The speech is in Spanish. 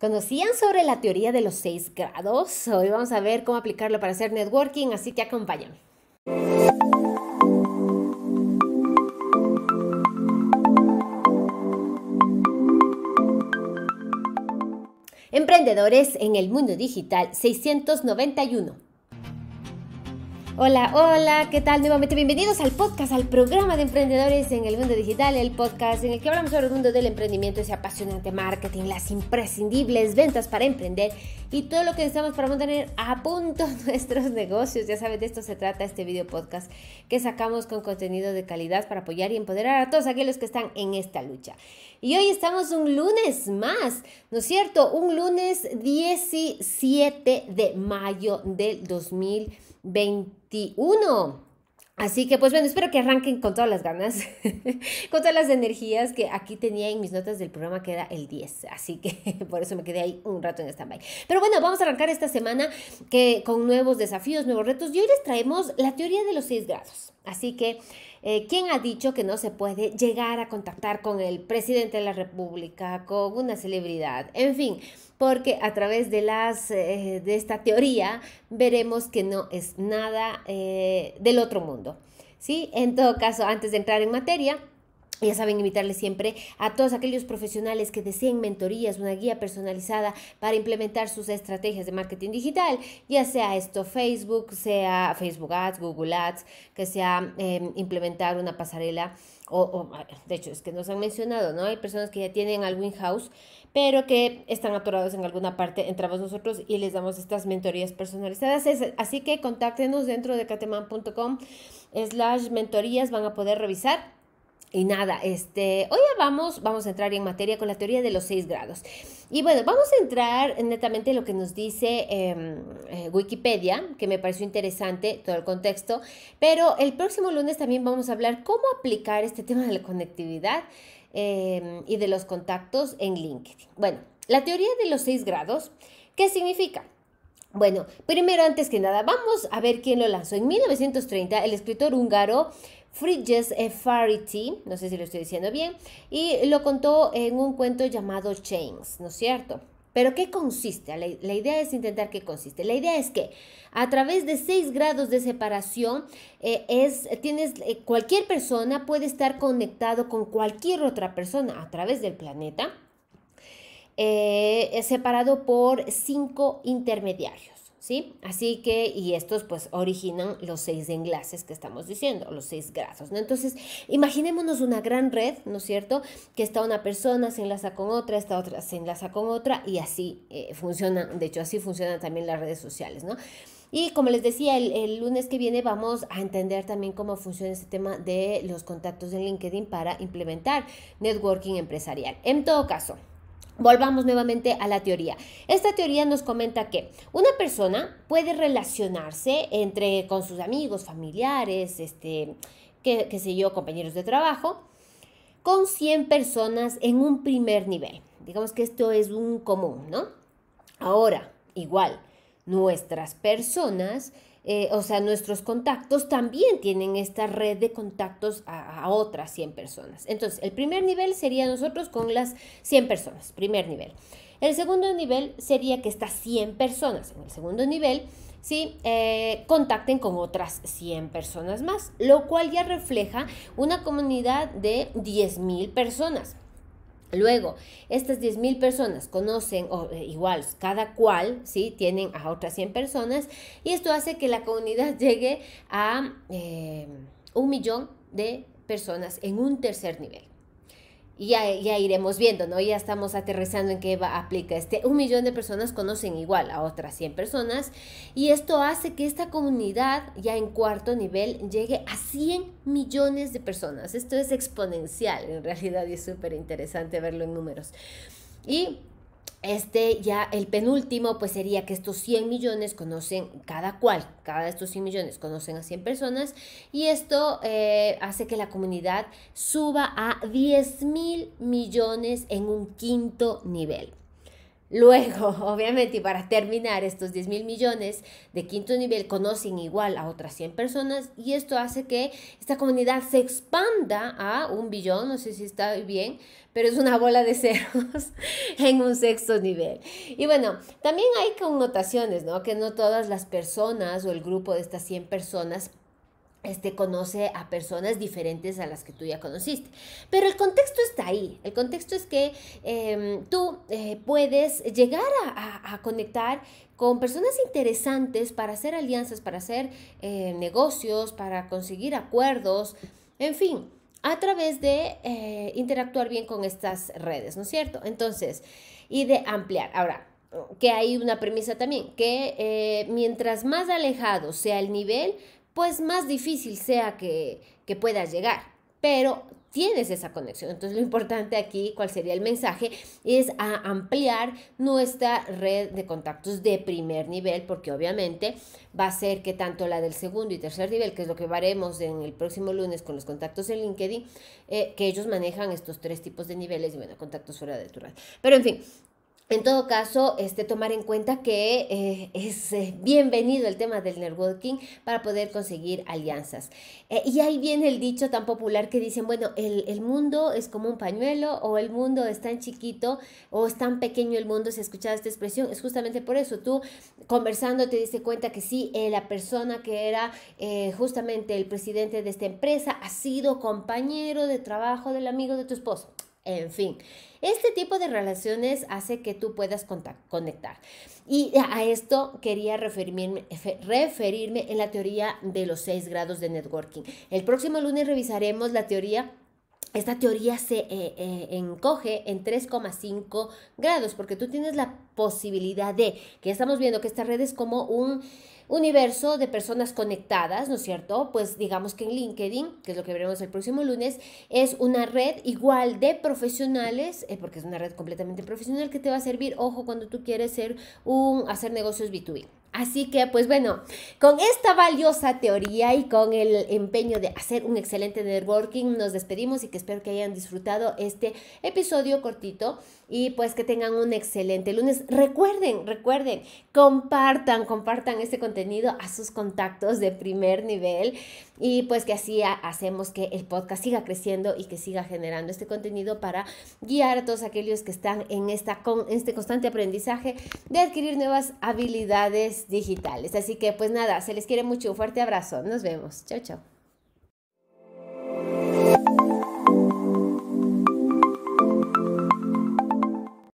¿Conocían sobre la teoría de los seis grados? Hoy vamos a ver cómo aplicarlo para hacer networking, así que acompáñame. Emprendedores en el mundo digital 691. Hola, hola, ¿qué tal? Nuevamente bienvenidos al podcast, al programa de emprendedores en el mundo digital, el podcast en el que hablamos sobre el mundo del emprendimiento, ese apasionante marketing, las imprescindibles ventas para emprender y todo lo que necesitamos para mantener a punto nuestros negocios. Ya saben, de esto se trata este video podcast que sacamos con contenido de calidad para apoyar y empoderar a todos aquellos que están en esta lucha. Y hoy estamos un lunes más, ¿no es cierto? Un lunes 17 de mayo del 2020. 21. Así que pues bueno, espero que arranquen con todas las ganas, con todas las energías que aquí tenía en mis notas del programa que era el 10. Así que por eso me quedé ahí un rato en stand-by. Pero bueno, vamos a arrancar esta semana que, con nuevos desafíos, nuevos retos. Y hoy les traemos la teoría de los 6 grados. Así que, eh, ¿quién ha dicho que no se puede llegar a contactar con el presidente de la República, con una celebridad? En fin, porque a través de, las, eh, de esta teoría veremos que no es nada eh, del otro mundo. ¿sí? En todo caso, antes de entrar en materia, ya saben, invitarles siempre a todos aquellos profesionales que deseen mentorías, una guía personalizada para implementar sus estrategias de marketing digital, ya sea esto Facebook, sea Facebook Ads, Google Ads, que sea em, implementar una pasarela o, de hecho es que nos han mencionado, ¿no? Hay personas que ya tienen algo in-house, pero que están atorados en alguna parte, entramos nosotros y les damos estas mentorías personalizadas. así que contáctenos dentro de cateman.com slash mentorías, van a poder revisar y nada, este, hoy vamos, vamos a entrar en materia con la teoría de los seis grados. Y bueno, vamos a entrar netamente en lo que nos dice em, eh, Wikipedia, que me pareció interesante todo el contexto, pero el próximo lunes también vamos a hablar cómo aplicar este tema de la conectividad em, y de los contactos en LinkedIn. Bueno, la teoría de los seis grados, ¿qué significa? Bueno, primero antes que nada, vamos a ver quién lo lanzó. En 1930, el escritor húngaro Frigyes Farity, no sé si lo estoy diciendo bien, y lo contó en un cuento llamado Chains, ¿no es cierto? Pero ¿qué consiste? La, idea es intentar qué consiste. La idea es que a través de seis grados de separación, eh, es, tienes, eh, cualquier persona puede estar conectado con cualquier otra persona a través del planeta eh, separado por cinco intermediarios. ¿Sí? Así que, y estos pues originan los seis enlaces que estamos diciendo, los seis grados, ¿no? Entonces, imaginémonos una gran red, ¿no es cierto? Que está una persona, se enlaza con otra, esta otra se enlaza con otra y así eh, funciona, funcionan, de hecho así funcionan también las redes sociales, ¿no? Y como les decía, el, el, lunes que viene vamos a entender también cómo funciona este tema de los contactos en LinkedIn para implementar networking empresarial. En todo caso, Volvamos nuevamente a la teoría. Esta teoría nos comenta que una persona puede relacionarse entre con sus amigos, familiares, este, qué, qué sé yo, compañeros de trabajo, con 100 personas en un primer nivel. Digamos que esto es un común, ¿no? Ahora, igual, nuestras personas eh, o sea, nuestros contactos también tienen esta red de contactos a, otras 100 personas. Entonces, el primer nivel sería nosotros con las 100 personas, primer nivel. El segundo nivel sería que estas 100 personas, en el segundo nivel, ¿sí? Eh, contacten con otras 100 personas más, lo cual ya refleja una comunidad de 10.000 personas. Luego, estas 10.000 personas conocen, o, eh, igual, cada cual, ¿sí? Tienen a otras 100 personas y esto hace que la comunidad llegue a eh, un millón de personas en un tercer nivel y ya, iremos viendo, ¿no? Ya estamos aterrizando en qué va, aplica este. Un millón de personas conocen igual a otras 100 personas y esto hace que esta comunidad ya en cuarto nivel llegue a 100 millones de personas. Esto es exponencial en realidad y es súper interesante verlo en números. Y este ya el penúltimo pues sería que estos 100 millones conocen cada cual, cada de estos 100 millones conocen a 100 personas y esto eh, hace que la comunidad suba a 10 mil millones en un quinto nivel. Luego, obviamente, y para terminar, estos 10 mil millones de quinto nivel conocen igual a otras 100 personas y esto hace que esta comunidad se expanda a un billón, no sé si está bien, pero es una bola de ceros en un sexto nivel. Y bueno, también hay connotaciones, ¿no? Que no todas las personas o el grupo de estas 100 personas este, conoce a personas diferentes a las que tú ya conociste. Pero el contexto está ahí. El contexto es que em, tú eh, puedes llegar a, conectar con personas interesantes para hacer alianzas, para hacer eh, negocios, para conseguir acuerdos, en fin, a través de eh, interactuar bien con estas redes, ¿no es cierto? Entonces, y de ampliar. Ahora, que hay una premisa también, que mientras más alejado sea el nivel, pues más difícil sea que, puedas llegar. Pero tienes esa conexión. Entonces lo importante aquí, cuál sería el mensaje, es ampliar nuestra red de contactos de primer nivel, porque obviamente va a ser que tanto la del segundo y tercer nivel, que es lo que veremos en el próximo lunes con los contactos en LinkedIn, eh, que ellos manejan estos tres tipos de niveles y bueno, contactos fuera de tu red. Pero en fin, en todo caso, este, tomar en cuenta que eh, es eh, bienvenido el tema del networking para poder conseguir alianzas. Eh, y ahí viene el dicho tan popular que dicen, bueno, el, mundo es como un pañuelo o el mundo es tan chiquito o es tan pequeño el mundo, si has escuchado esta expresión, es justamente por eso. Tú conversando te diste cuenta que sí, la persona que era justamente el presidente de esta empresa ha sido compañero de trabajo del amigo de tu esposo. En fin, este tipo de relaciones hace que tú puedas conectar. Y a esto quería referirme, referirme en la teoría de los seis grados de networking. El próximo lunes revisaremos la teoría esta teoría se eh, eh, encoge en 3,5 grados, porque tú tienes la posibilidad de, que estamos viendo que esta red es como un universo de personas conectadas, ¿no es cierto? Pues digamos que en LinkedIn, que es lo que veremos el próximo lunes, es una red igual de profesionales, eh, porque es una red completamente profesional que te va a servir, ojo, cuando tú quieres ser un, hacer negocios B2B. Así que, pues bueno, con esta valiosa teoría y con el empeño de hacer un excelente networking, nos despedimos y que espero que hayan disfrutado este episodio cortito y pues que tengan un excelente lunes. Recuerden, recuerden, compartan, compartan este contenido a sus contactos de primer nivel y pues que así hacemos que el podcast siga creciendo y que siga generando este contenido para guiar a todos aquellos que están en, esta, este constante aprendizaje de adquirir nuevas habilidades digitales. Así que pues nada, se les quiere mucho, un fuerte abrazo, nos vemos, chao chao.